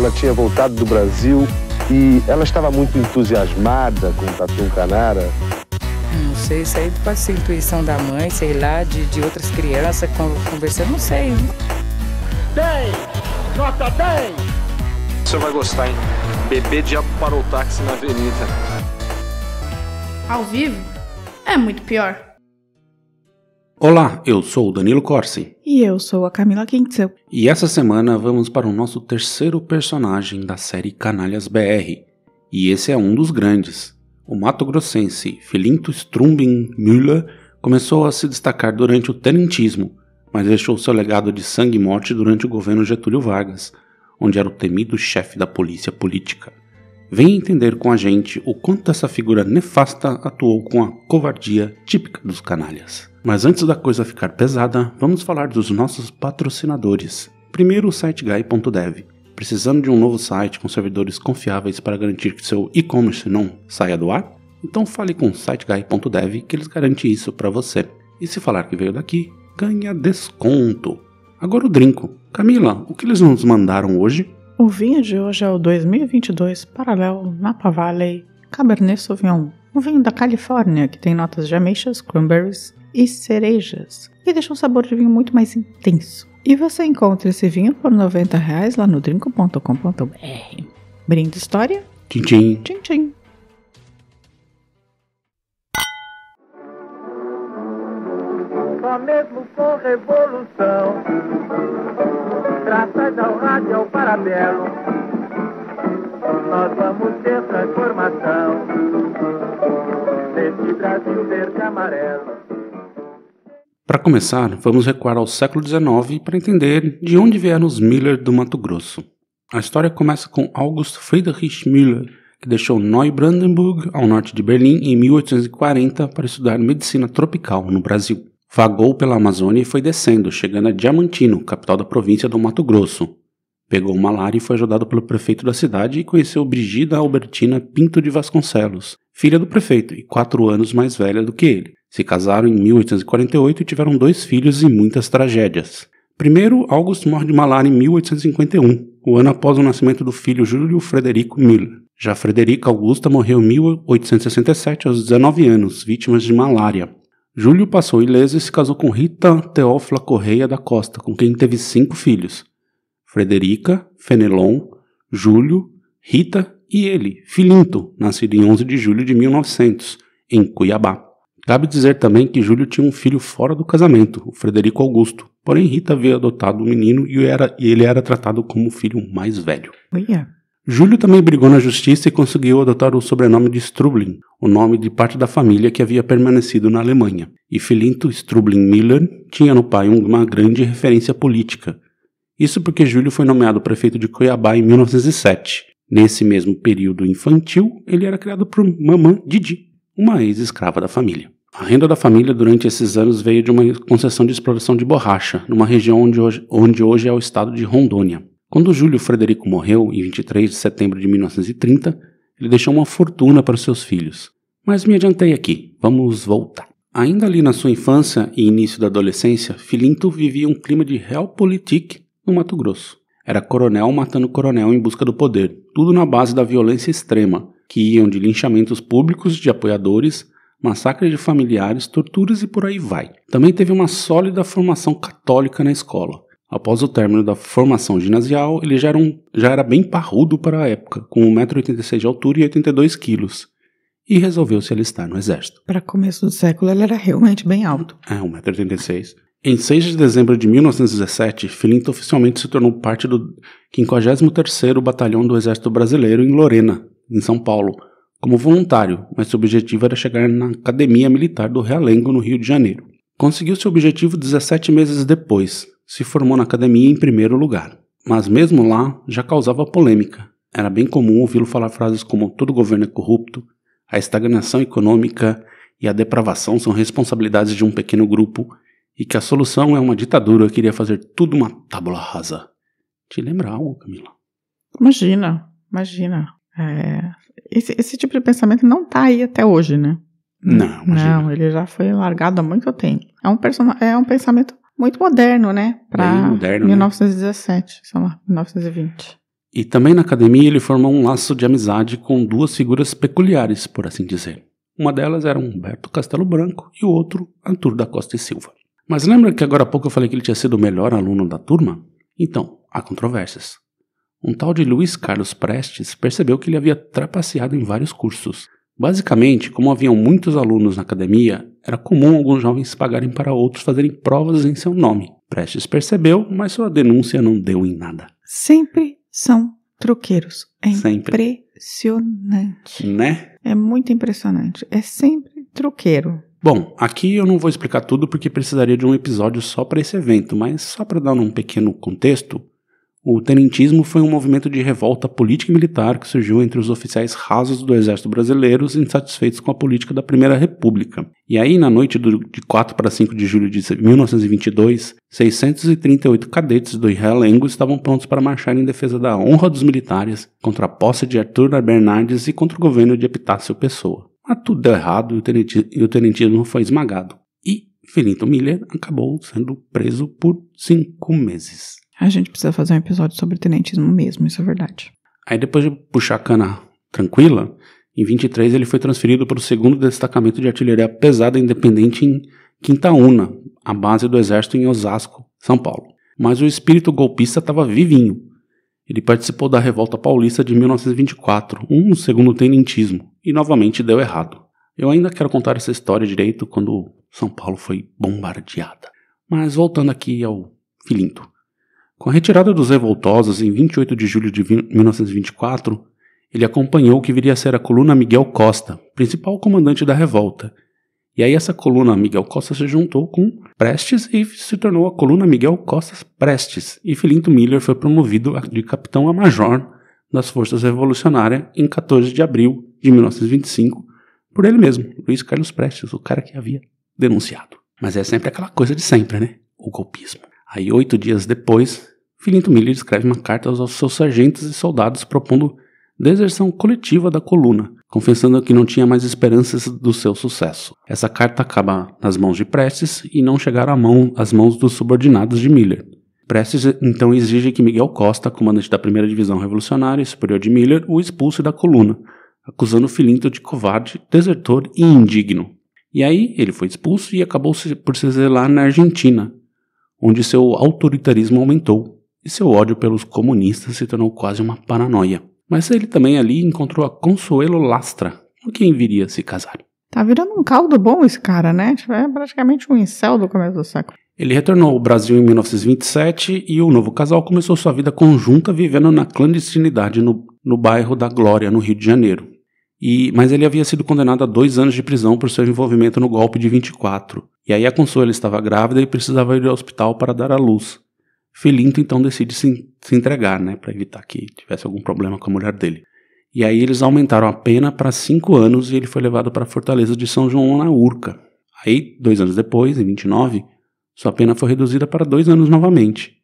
Ela tinha voltado do Brasil e ela estava muito entusiasmada com o Tatu Canara. Não sei, isso aí pode ser intuição da mãe, sei lá, de, de outras crianças conversando, não sei. bem Nota bem Você vai gostar, hein? Bebê diabo parou o táxi na avenida. Ao vivo é muito pior. Olá, eu sou o Danilo Corsi. E eu sou a Camila Kintzel. E essa semana vamos para o nosso terceiro personagem da série Canalhas BR. E esse é um dos grandes. O Mato Grossense Filinto Strumbin Müller começou a se destacar durante o tenentismo, mas deixou seu legado de sangue e morte durante o governo Getúlio Vargas, onde era o temido chefe da polícia política. Venha entender com a gente o quanto essa figura nefasta atuou com a covardia típica dos canalhas. Mas antes da coisa ficar pesada, vamos falar dos nossos patrocinadores. Primeiro, o siteguy.dev. Precisando de um novo site com servidores confiáveis para garantir que seu e-commerce não saia do ar? Então fale com o siteguy.dev que eles garantem isso para você. E se falar que veio daqui, ganha desconto. Agora o drinco. Camila, o que eles nos mandaram hoje? O vinho de hoje é o 2022 Paralelo Napa Valley Cabernet Sauvignon. Um vinho da Califórnia que tem notas de ameixas, cranberries, e cerejas, que deixa um sabor de vinho muito mais intenso. E você encontra esse vinho por 90 reais lá no drinco.com.br. Brinde história? Tchim, tchim. Tchim, tchim. Só mesmo com revolução, graças ao rádio e ao paralelo, nós vamos ter transformação deste Brasil verde e amarelo. Para começar, vamos recuar ao século XIX para entender de onde vieram os Miller do Mato Grosso. A história começa com August Friedrich Miller, que deixou Neubrandenburg, ao norte de Berlim, em 1840 para estudar medicina tropical no Brasil. Vagou pela Amazônia e foi descendo, chegando a Diamantino, capital da província do Mato Grosso. Pegou malária e foi ajudado pelo prefeito da cidade e conheceu Brigida Albertina Pinto de Vasconcelos, filha do prefeito e quatro anos mais velha do que ele. Se casaram em 1848 e tiveram dois filhos e muitas tragédias. Primeiro, August morre de malária em 1851, o ano após o nascimento do filho Júlio Frederico Miller. Já Frederica Augusta morreu em 1867, aos 19 anos, vítima de malária. Júlio passou ileso e se casou com Rita Teófila Correia da Costa, com quem teve cinco filhos: Frederica, Fenelon, Júlio, Rita e ele, Filinto, nascido em 11 de julho de 1900, em Cuiabá. Cabe dizer também que Júlio tinha um filho fora do casamento, o Frederico Augusto. Porém, Rita havia adotado o menino e, ele era tratado como o filho mais velho. Olha. Júlio também brigou na justiça e conseguiu adotar o sobrenome de Strublin, o nome de parte da família que havia permanecido na Alemanha. E Filinto Strublin Miller tinha no pai uma grande referência política. Isso porque Júlio foi nomeado prefeito de Cuiabá em 1907. Nesse mesmo período infantil, ele era criado por Mamã Didi, uma ex-escrava da família. A renda da família durante esses anos veio de uma concessão de exploração de borracha, numa região onde hoje, onde hoje é o estado de Rondônia. Quando Júlio Frederico morreu, em 23 de setembro de 1930, ele deixou uma fortuna para os seus filhos. Mas me adiantei aqui, vamos voltar. Ainda ali na sua infância e início da adolescência, Filinto vivia um clima de realpolitik no Mato Grosso. Era coronel matando coronel em busca do poder, tudo na base da violência extrema, que iam de linchamentos públicos de apoiadores, massacres de familiares, torturas e por aí vai. Também teve uma sólida formação católica na escola. Após o término da formação ginasial, ele já era, um, já era bem parrudo para a época, com 1,86m de altura e 82kg, e resolveu se alistar no exército. Para começo do século, ele era realmente bem alto. É, 1,86m. Em 6 de dezembro de 1917, Filinto oficialmente se tornou parte do 53º Batalhão do Exército Brasileiro em Lorena, em São Paulo, como voluntário, mas seu objetivo era chegar na Academia Militar do Realengo, no Rio de Janeiro. Conseguiu seu objetivo 17 meses depois, se formou na academia em primeiro lugar. Mas mesmo lá, já causava polêmica. Era bem comum ouvi-lo falar frases como todo governo é corrupto, a estagnação econômica e a depravação são responsabilidades de um pequeno grupo e que a solução é uma ditadura que iria fazer tudo uma tábula rasa. Te lembra algo, Camila? Imagina, imagina. É, esse, esse, tipo de pensamento não tá aí até hoje, né? Não, imagina. Não, ele já foi largado há muito tempo. É um, é um pensamento muito moderno, né? Para 1917, né? sei lá, 1920. E também na academia ele formou um laço de amizade com duas figuras peculiares, por assim dizer. Uma delas era Humberto Castelo Branco e o outro Arthur da Costa e Silva. Mas lembra que agora há pouco eu falei que ele tinha sido o melhor aluno da turma? Então, há controvérsias um tal de Luiz Carlos Prestes percebeu que ele havia trapaceado em vários cursos. Basicamente, como haviam muitos alunos na academia, era comum alguns jovens pagarem para outros fazerem provas em seu nome. Prestes percebeu, mas sua denúncia não deu em nada. Sempre são truqueiros. É sempre. impressionante. Né? É muito impressionante. É sempre truqueiro. Bom, aqui eu não vou explicar tudo porque precisaria de um episódio só para esse evento, mas só para dar um pequeno contexto, o tenentismo foi um movimento de revolta política e militar que surgiu entre os oficiais rasos do exército brasileiro insatisfeitos com a política da Primeira República. E aí, na noite do, de 4 para 5 de julho de 1922, 638 cadetes do Realengo estavam prontos para marchar em defesa da honra dos militares, contra a posse de Arthur Bernardes e contra o governo de Epitácio Pessoa. Mas tudo deu errado e o, tenenti, e o tenentismo foi esmagado. E Felinto Miller acabou sendo preso por cinco meses. A gente precisa fazer um episódio sobre tenentismo mesmo, isso é verdade. Aí depois de puxar a cana tranquila, em 23 ele foi transferido para o segundo destacamento de artilharia pesada independente em Quintaúna, a base do exército em Osasco, São Paulo. Mas o espírito golpista estava vivinho. Ele participou da Revolta Paulista de 1924, um segundo tenentismo, e novamente deu errado. Eu ainda quero contar essa história direito quando São Paulo foi bombardeada. Mas voltando aqui ao filinto. Com a retirada dos revoltosos em 28 de julho de 1924, ele acompanhou o que viria a ser a coluna Miguel Costa, principal comandante da revolta. E aí essa coluna Miguel Costa se juntou com Prestes e se tornou a coluna Miguel Costa Prestes, e Filinto Miller foi promovido de capitão a major das forças revolucionárias em 14 de abril de 1925 por ele mesmo, Luiz Carlos Prestes, o cara que havia denunciado. Mas é sempre aquela coisa de sempre, né? O golpismo. Aí oito dias depois, Filinto Miller escreve uma carta aos seus sargentos e soldados propondo deserção coletiva da coluna, confessando que não tinha mais esperanças do seu sucesso. Essa carta acaba nas mãos de Prestes e não chegará mão, às mãos dos subordinados de Miller. Prestes então exige que Miguel Costa, comandante da primeira divisão revolucionária e superior de Miller, o expulse da coluna, acusando Filinto de covarde, desertor e indigno. E aí ele foi expulso e acabou por se zelar na Argentina, onde seu autoritarismo aumentou, e seu ódio pelos comunistas se tornou quase uma paranoia. Mas ele também ali encontrou a Consuelo Lastra, com quem viria se casar. Tá virando um caldo bom esse cara, né? É praticamente um incel do começo do século. Ele retornou ao Brasil em 1927 e o novo casal começou sua vida conjunta vivendo na clandestinidade no, no bairro da Glória, no Rio de Janeiro. E, mas ele havia sido condenado a dois anos de prisão por seu envolvimento no golpe de 24. E aí a Consuelo estava grávida e precisava ir ao hospital para dar à luz. Felinto então decide se, se entregar, né, para evitar que tivesse algum problema com a mulher dele. E aí eles aumentaram a pena para cinco anos e ele foi levado para a fortaleza de São João na Urca. Aí, dois anos depois, em 29, sua pena foi reduzida para dois anos novamente.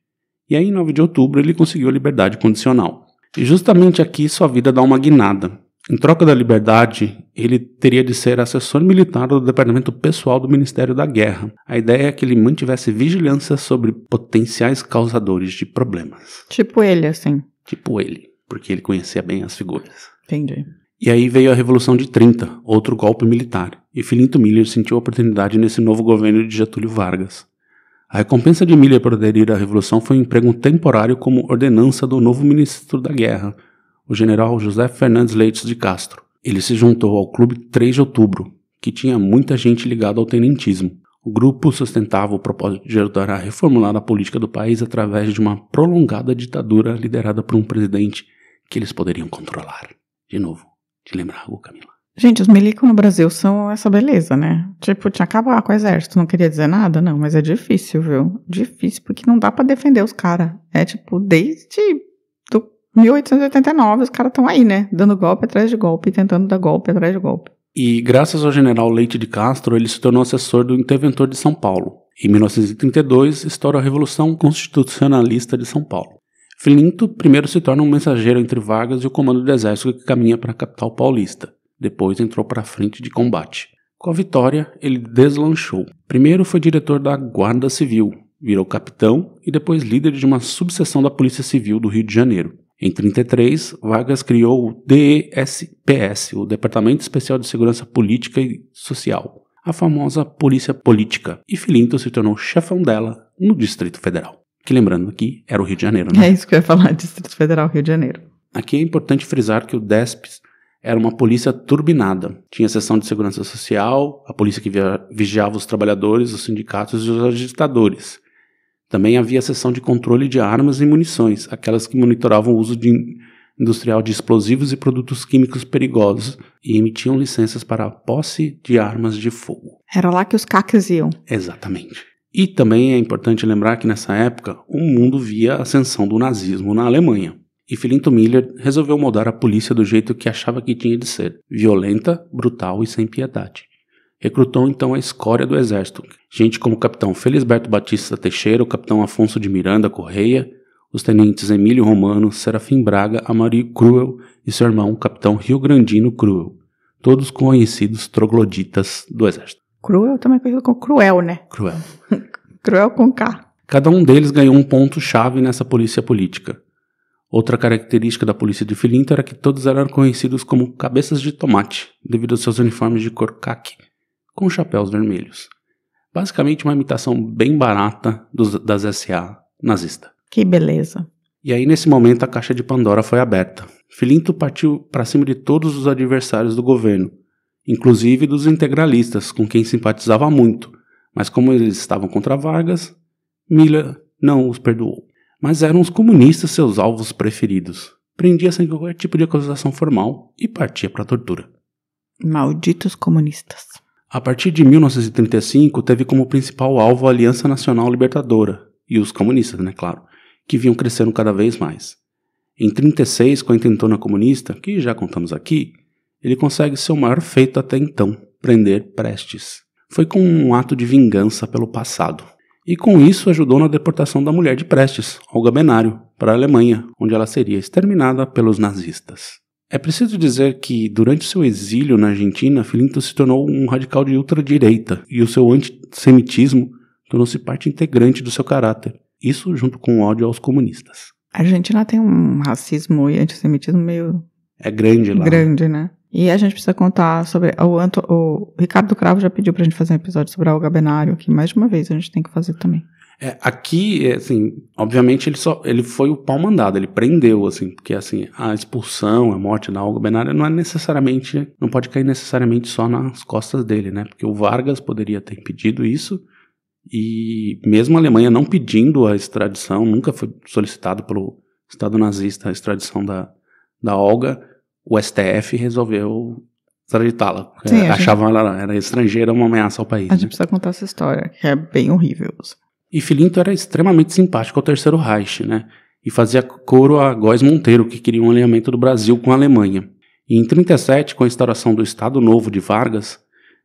E aí, em 9 de outubro, ele conseguiu a liberdade condicional. E justamente aqui sua vida dá uma guinada. Em troca da liberdade, ele teria de ser assessor militar do Departamento Pessoal do Ministério da Guerra. A ideia é que ele mantivesse vigilância sobre potenciais causadores de problemas. Tipo ele, assim. Tipo ele, porque ele conhecia bem as figuras. Entendi. E aí veio a Revolução de 30, outro golpe militar, e Filinto Miller sentiu a oportunidade nesse novo governo de Getúlio Vargas. A recompensa de Miller por aderir à Revolução foi um emprego temporário como ordenança do novo ministro da Guerra, o general José Fernandes Leites de Castro. Ele se juntou ao Clube 3 de Outubro, que tinha muita gente ligada ao tenentismo. O grupo sustentava o propósito de ajudar a reformular a política do país através de uma prolongada ditadura liderada por um presidente que eles poderiam controlar. De novo, te lembra algo, Camila? Gente, os milicos no Brasil são essa beleza, né? Tipo, tinha acabar com o exército, não queria dizer nada, não, mas é difícil, viu? Difícil, porque não dá para defender os caras. É tipo, desde 1889, os caras estão aí, né? Dando golpe atrás de golpe, tentando dar golpe atrás de golpe. E graças ao general Leite de Castro, ele se tornou assessor do interventor de São Paulo. Em 1932, estoura a Revolução Constitucionalista de São Paulo. Filinto primeiro se torna um mensageiro entre Vargas e o comando do exército que caminha para a capital paulista. Depois entrou para a frente de combate. Com a vitória, ele deslanchou. Primeiro foi diretor da Guarda Civil, virou capitão e depois líder de uma subseção da Polícia Civil do Rio de Janeiro. Em 1933, Vargas criou o DESPS, o Departamento Especial de Segurança Política e Social, a famosa Polícia Política, e Filinto se tornou chefão dela no Distrito Federal. Que lembrando aqui era o Rio de Janeiro, né? É isso que eu ia falar, Distrito Federal, Rio de Janeiro. Aqui é importante frisar que o DESPS era uma polícia turbinada. Tinha a seção de segurança social, a polícia que via, vigiava os trabalhadores, os sindicatos e os agitadores. Também havia a seção de controle de armas e munições, aquelas que monitoravam o uso de industrial de explosivos e produtos químicos perigosos e emitiam licenças para a posse de armas de fogo. Era lá que os caques iam. Exatamente. E também é importante lembrar que nessa época o mundo via a ascensão do nazismo na Alemanha. E Filinto Miller resolveu moldar a polícia do jeito que achava que tinha de ser: violenta, brutal e sem piedade recrutou então a escória do exército, gente como o capitão Felisberto Batista Teixeira, o capitão Afonso de Miranda Correia, os tenentes Emílio Romano, Serafim Braga, Amario Cruel e seu irmão, o capitão Rio Grandino Cruel, todos conhecidos trogloditas do exército. Cruel é também é conhecido como cruel, né? Cruel. cruel com K. Cada um deles ganhou um ponto-chave nessa polícia política. Outra característica da polícia de Filinto era que todos eram conhecidos como cabeças de tomate, devido aos seus uniformes de cor caque com chapéus vermelhos. Basicamente uma imitação bem barata dos, das SA nazista. Que beleza. E aí nesse momento a caixa de Pandora foi aberta. Filinto partiu para cima de todos os adversários do governo, inclusive dos integralistas, com quem simpatizava muito, mas como eles estavam contra Vargas, Miller não os perdoou. Mas eram os comunistas seus alvos preferidos. Prendia sem qualquer tipo de acusação formal e partia para a tortura. Malditos comunistas. A partir de 1935, teve como principal alvo a Aliança Nacional Libertadora e os comunistas, né, claro, que vinham crescendo cada vez mais. Em 36, com a intentona comunista, que já contamos aqui, ele consegue seu maior feito até então, prender Prestes. Foi com um ato de vingança pelo passado. E com isso ajudou na deportação da mulher de Prestes, Olga Benário, para a Alemanha, onde ela seria exterminada pelos nazistas. É preciso dizer que, durante seu exílio na Argentina, Filinto se tornou um radical de ultradireita e o seu antissemitismo tornou-se parte integrante do seu caráter. Isso junto com o ódio aos comunistas. A Argentina tem um racismo e antissemitismo meio. É grande lá. Grande, né? E a gente precisa contar sobre. O, Anto, o Ricardo Cravo já pediu pra gente fazer um episódio sobre a Olga Benário, que mais de uma vez a gente tem que fazer também. É, aqui, é, assim, obviamente ele só ele foi o pau mandado, ele prendeu, assim, porque assim, a expulsão, a morte da Olga Benária não é necessariamente, não pode cair necessariamente só nas costas dele, né? Porque o Vargas poderia ter impedido isso, e mesmo a Alemanha não pedindo a extradição, nunca foi solicitado pelo Estado nazista a extradição da, da Olga, o STF resolveu extraditá-la. Achavam gente... ela era estrangeira, uma ameaça ao país. A né? gente né? precisa contar essa história, que é bem horrível. Assim. E Filinto era extremamente simpático ao Terceiro Reich, né? E fazia coro a Góis Monteiro, que queria um alinhamento do Brasil com a Alemanha. E em 37, com a instauração do Estado Novo de Vargas,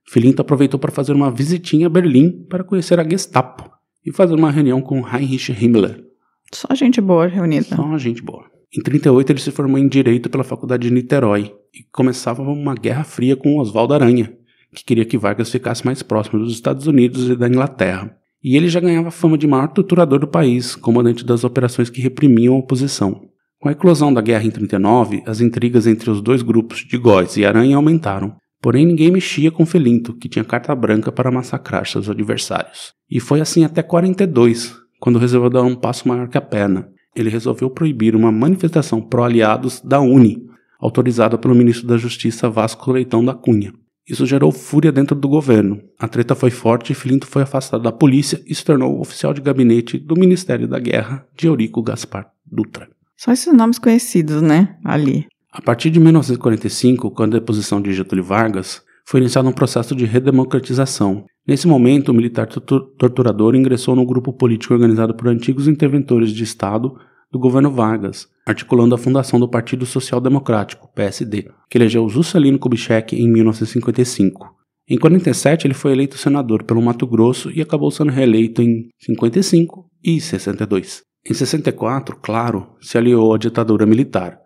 Filinto aproveitou para fazer uma visitinha a Berlim para conhecer a Gestapo e fazer uma reunião com Heinrich Himmler. Só gente boa reunida. Só gente boa. Em 38 ele se formou em Direito pela Faculdade de Niterói e começava uma guerra fria com Oswaldo Aranha, que queria que Vargas ficasse mais próximo dos Estados Unidos e da Inglaterra. E ele já ganhava fama de maior torturador do país, comandante das operações que reprimiam a oposição. Com a eclosão da guerra em 39, as intrigas entre os dois grupos de Góis e Aranha aumentaram. Porém, ninguém mexia com Felinto, que tinha carta branca para massacrar seus adversários. E foi assim até 42, quando resolveu dar um passo maior que a perna. Ele resolveu proibir uma manifestação pró-aliados da Uni, autorizada pelo ministro da Justiça Vasco Leitão da Cunha. Isso gerou fúria dentro do governo. A treta foi forte e Filinto foi afastado da polícia e se tornou oficial de gabinete do Ministério da Guerra de Eurico Gaspar Dutra. Só esses nomes conhecidos, né? Ali. A partir de 1945, com a deposição de Getúlio Vargas, foi iniciado um processo de redemocratização. Nesse momento, o militar torturador ingressou no grupo político organizado por antigos interventores de Estado do governo Vargas, articulando a fundação do Partido Social Democrático, PSD, que elegeu Juscelino Kubitschek em 1955. Em 47, ele foi eleito senador pelo Mato Grosso e acabou sendo reeleito em 55 e 62. Em 64, claro, se aliou à ditadura militar.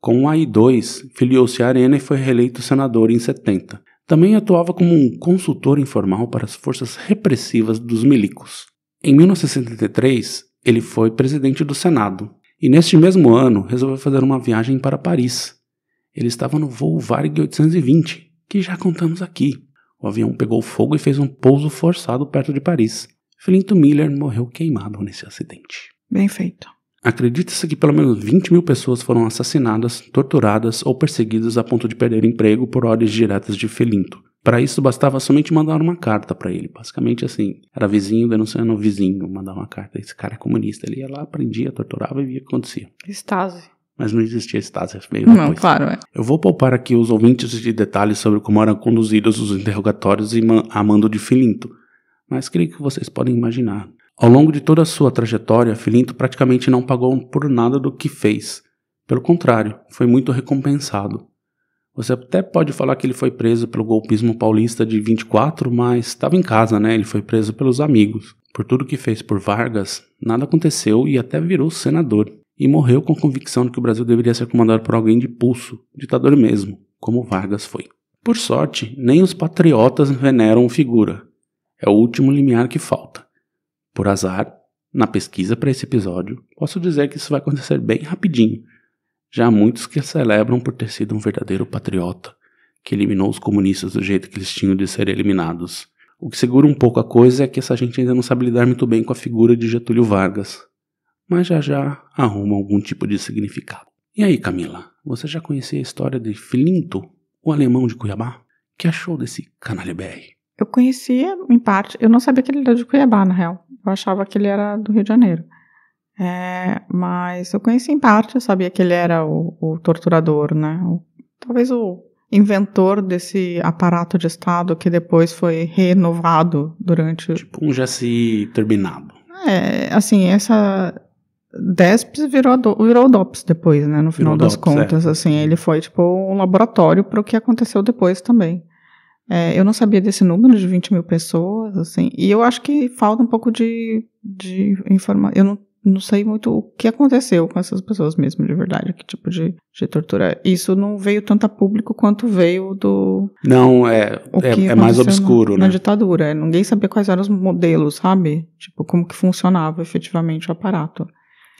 Com o AI-2, filiou-se à Arena e foi reeleito senador em 70. Também atuava como um consultor informal para as forças repressivas dos milicos. Em 1973, ele foi presidente do Senado. E neste mesmo ano, resolveu fazer uma viagem para Paris. Ele estava no voo Varg 820, que já contamos aqui. O avião pegou fogo e fez um pouso forçado perto de Paris. Flinto Miller morreu queimado nesse acidente. Bem feito. Acredita-se que pelo menos 20 mil pessoas foram assassinadas, torturadas ou perseguidas a ponto de perder emprego por ordens diretas de Felinto. Para isso bastava somente mandar uma carta para ele, basicamente assim. Era vizinho denunciando o vizinho, mandar uma carta. Esse cara é comunista. Ele ia lá, prendia, torturava e via o que acontecia. Estase. Mas não existia Estase, veio é depois. Não, claro, é. Eu vou poupar aqui os ouvintes de detalhes sobre como eram conduzidos os interrogatórios a mando de Filinto. Mas creio que vocês podem imaginar ao longo de toda a sua trajetória, Filinto praticamente não pagou por nada do que fez. Pelo contrário, foi muito recompensado. Você até pode falar que ele foi preso pelo golpismo paulista de 24, mas estava em casa, né? Ele foi preso pelos amigos. Por tudo que fez por Vargas, nada aconteceu e até virou senador. E morreu com a convicção de que o Brasil deveria ser comandado por alguém de pulso, ditador mesmo, como Vargas foi. Por sorte, nem os patriotas veneram figura. É o último limiar que falta. Por azar, na pesquisa para esse episódio, posso dizer que isso vai acontecer bem rapidinho. Já há muitos que celebram por ter sido um verdadeiro patriota, que eliminou os comunistas do jeito que eles tinham de ser eliminados. O que segura um pouco a coisa é que essa gente ainda não sabe lidar muito bem com a figura de Getúlio Vargas, mas já já arruma algum tipo de significado. E aí, Camila, você já conhecia a história de Filinto, o alemão de Cuiabá? que achou desse canalha BR? Eu conhecia, em parte. Eu não sabia que ele era de Cuiabá, na real. Eu achava que ele era do Rio de Janeiro. É, mas eu conheci em parte, eu sabia que ele era o, o torturador, né? O, talvez o inventor desse aparato de Estado que depois foi renovado durante. Tipo um se terminado. É, assim, essa. DESPS virou, do, virou DOPS depois, né? No final virou das DOPS, é. contas, é. assim, ele foi tipo um laboratório para o que aconteceu depois também. É, eu não sabia desse número de 20 mil pessoas, assim, e eu acho que falta um pouco de, de informação. Eu não, não sei muito o que aconteceu com essas pessoas mesmo, de verdade, que tipo de, de tortura. Isso não veio tanto a público quanto veio do. Não, é, é, é, mais obscuro, na, né? Na ditadura. É, ninguém sabia quais eram os modelos, sabe? Tipo, como que funcionava efetivamente o aparato.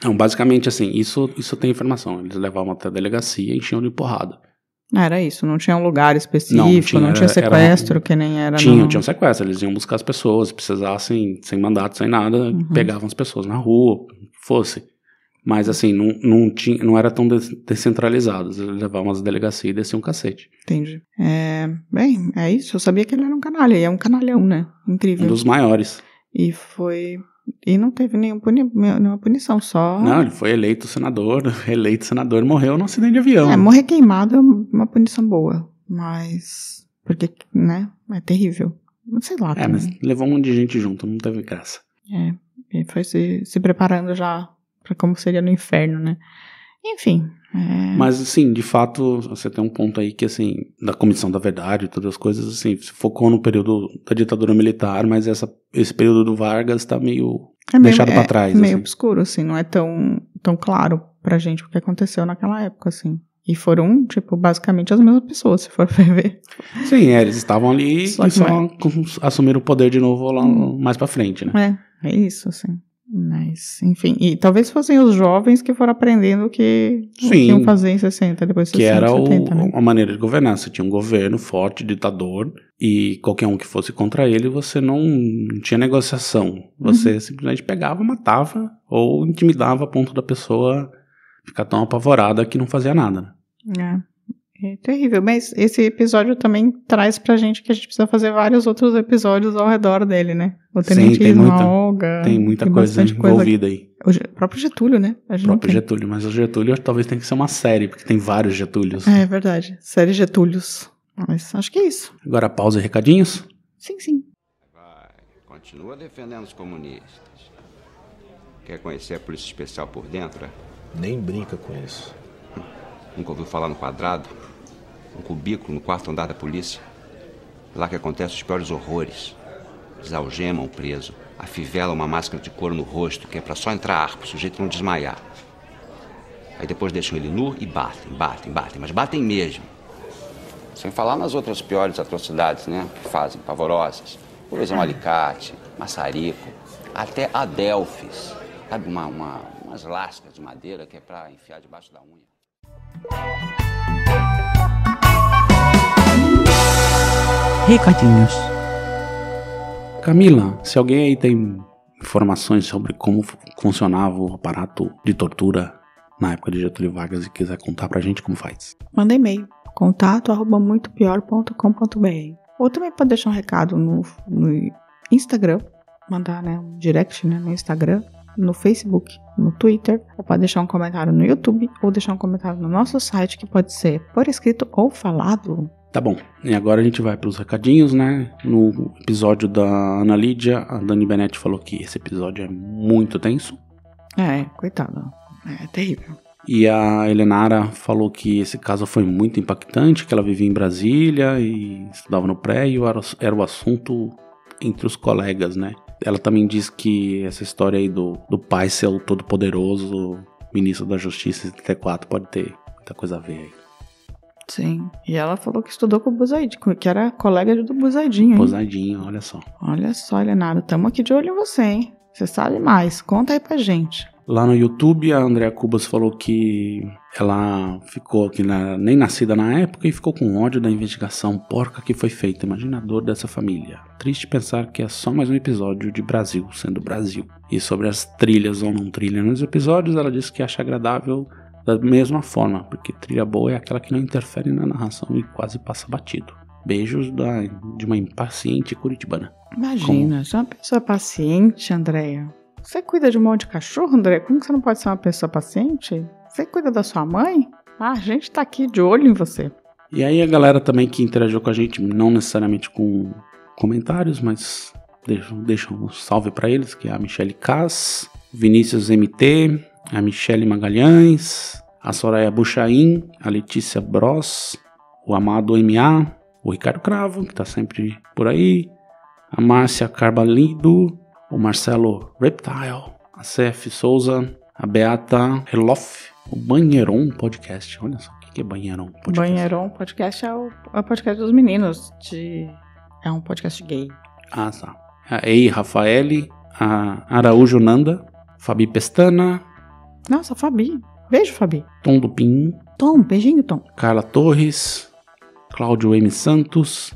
Não, basicamente assim, isso, isso tem informação. Eles levavam até a delegacia e enchiam de porrada. Era isso, não tinha um lugar específico, não, tinha, não tinha sequestro, era, que nem era. Tinha, tinha um sequestro, eles iam buscar as pessoas, precisassem, sem mandato, sem nada, uhum. pegavam as pessoas na rua, fosse. Mas assim, não, não, tinha, não era tão descentralizado. Eles levavam as delegacias e desciam um cacete. Entendi. É, bem, é isso. Eu sabia que ele era um canalha, e é um canalhão, né? Incrível. Um dos maiores. E foi e não teve nenhum puni nenhuma punição, só. Não, ele foi eleito senador, eleito senador, morreu num acidente de avião. É, morrer queimado é uma punição boa, mas. Porque, né? É terrível. Sei lá. É, também. mas levou um monte de gente junto, não teve graça. É, e foi se, se preparando já para como seria no inferno, né? Enfim. É... Mas, assim, de fato, você tem um ponto aí que, assim, da Comissão da Verdade e todas as coisas, assim, se focou no período da ditadura militar, mas essa, esse período do Vargas está meio é meio, deixado para é trás. É meio assim. obscuro, assim, não é tão, tão claro pra gente o que aconteceu naquela época, assim. E foram, tipo, basicamente as mesmas pessoas, se for ver. Sim, é, eles estavam ali só e só é. assumiram o poder de novo lá hum. mais pra frente, né? É, é isso, assim. Mas, enfim, e talvez fossem os jovens que foram aprendendo que, Sim, o que fazer em 60, depois 60, Que era o, né? a maneira de governar. Você tinha um governo forte, ditador, e qualquer um que fosse contra ele, você não tinha negociação. Uhum. Você uhum. simplesmente pegava, matava, ou intimidava a ponto da pessoa ficar tão apavorada que não fazia nada. Né? É. É terrível, mas esse episódio também traz pra gente que a gente precisa fazer vários outros episódios ao redor dele, né? O Tenente Sim, tem muita, Olga, tem muita tem coisa envolvida coisa. aí. O próprio Getúlio, né? O próprio Getúlio, mas o Getúlio talvez tenha que ser uma série, porque tem vários Getúlios. É, é verdade, série Getúlios. Mas acho que é isso. Agora pausa e recadinhos? Sim, sim. Vai, continua defendendo os comunistas. Quer conhecer a Polícia Especial por dentro? É? Nem brinca com isso. Nunca ouviu falar no quadrado? um cubículo no quarto andar da polícia. Lá que acontecem os piores horrores. Desalgemam o preso, afivelam uma máscara de couro no rosto, que é para só entrar ar, para o sujeito não desmaiar. Aí depois deixam ele nu e batem, batem, batem, mas batem mesmo. Sem falar nas outras piores atrocidades, né? Que fazem, pavorosas. Por exemplo, alicate, maçarico, até adelfis. Sabe, uma, uma, umas lascas de madeira que é para enfiar debaixo da unha. recadinhos. Camila, se alguém aí tem informações sobre como funcionava o aparato de tortura na época de Getúlio Vargas e quiser contar pra gente como faz. Manda e-mail, contato arroba muitopior.com.br Ou também pode deixar um recado no, no Instagram, mandar né, um direct né, no Instagram, no Facebook, no Twitter, ou pode deixar um comentário no YouTube, ou deixar um comentário no nosso site, que pode ser por escrito ou falado. Tá bom, e agora a gente vai para os recadinhos, né? No episódio da Ana Lídia, a Dani Benetti falou que esse episódio é muito tenso. É, coitada É, terrível. E a Helenara falou que esse caso foi muito impactante, que ela vivia em Brasília e estudava no pré e era, era o assunto entre os colegas, né? Ela também diz que essa história aí do, do pai ser o todo-poderoso ministro da Justiça em 34 pode ter muita coisa a ver aí. Sim. E ela falou que estudou com o Buzaidinho, que era colega do Buzaidinho. Buzaidinho, olha só. Olha só, Leonardo, estamos aqui de olho em você, hein? Você sabe mais, conta aí pra gente. Lá no YouTube, a Andrea Cubas falou que ela ficou aqui na, nem nascida na época e ficou com ódio da investigação porca que foi feita. Imagina a dor dessa família. Triste pensar que é só mais um episódio de Brasil sendo Brasil. E sobre as trilhas ou não trilhas nos episódios, ela disse que acha agradável da mesma forma, porque trilha boa é aquela que não interfere na narração e quase passa batido. Beijos da, de uma impaciente curitibana. Imagina, Como... já é uma pessoa paciente, Andréia. Você cuida de um monte de cachorro, André? Como você não pode ser uma pessoa paciente? Você cuida da sua mãe? Ah, a gente tá aqui de olho em você. E aí a galera também que interagiu com a gente, não necessariamente com comentários, mas deixa, deixa um salve para eles, que é a Michelle Cass, Vinícius MT, a Michele Magalhães, a Soraya Buchaim, a Letícia Bros, o Amado MA, o Ricardo Cravo, que está sempre por aí, a Márcia Carbalido, o Marcelo Reptile, a CF Souza, a Beata Reloff, o Banheiron Podcast. Olha só, o que, é Banheiron Podcast? Banheiron Podcast é o, é o podcast dos meninos, de, é um podcast gay. Ah, tá. A Ei Rafaele, a Araújo Nanda, Fabi Pestana, nossa, Fabi. Beijo, Fabi. Tom Dupin. Tom, beijinho, Tom. Carla Torres. Cláudio M. Santos.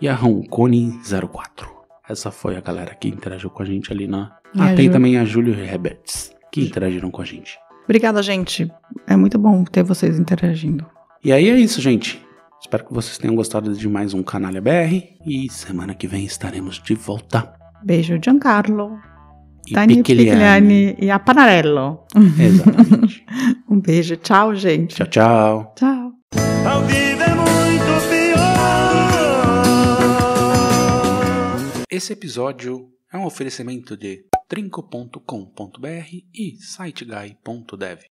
E a Roncone04. Essa foi a galera que interagiu com a gente ali na. E ah, tem Ju... também a Júlio Reberts, que interagiram com a gente. Obrigada, gente. É muito bom ter vocês interagindo. E aí é isso, gente. Espero que vocês tenham gostado de mais um Canalha BR e semana que vem estaremos de volta. Beijo, Giancarlo. Dani Pigliani. Pigliani e a Panarello. Exatamente. um beijo. Tchau, gente. Tchau, tchau. Tchau. Esse episódio é um oferecimento de trinco.com.br e siteguy.dev.